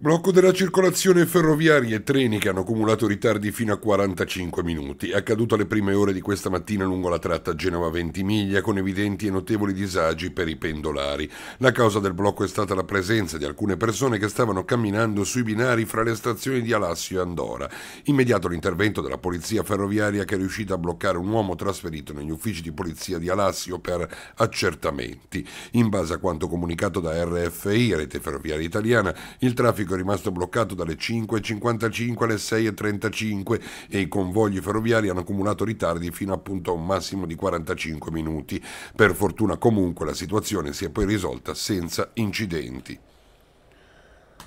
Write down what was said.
Blocco della circolazione ferroviaria e treni che hanno accumulato ritardi fino a 45 minuti. È accaduto alle prime ore di questa mattina lungo la tratta Genova-Ventimiglia con evidenti e notevoli disagi per i pendolari. La causa del blocco è stata la presenza di alcune persone che stavano camminando sui binari fra le stazioni di Alassio e Andora. Immediato l'intervento della polizia ferroviaria che è riuscita a bloccare un uomo trasferito negli uffici di polizia di Alassio per accertamenti. In base a quanto comunicato da RFI, Rete Ferroviaria Italiana, il traffico traffico è rimasto bloccato dalle 5.55 alle 6.35 e i convogli ferroviari hanno accumulato ritardi fino appunto a un massimo di 45 minuti. Per fortuna comunque la situazione si è poi risolta senza incidenti.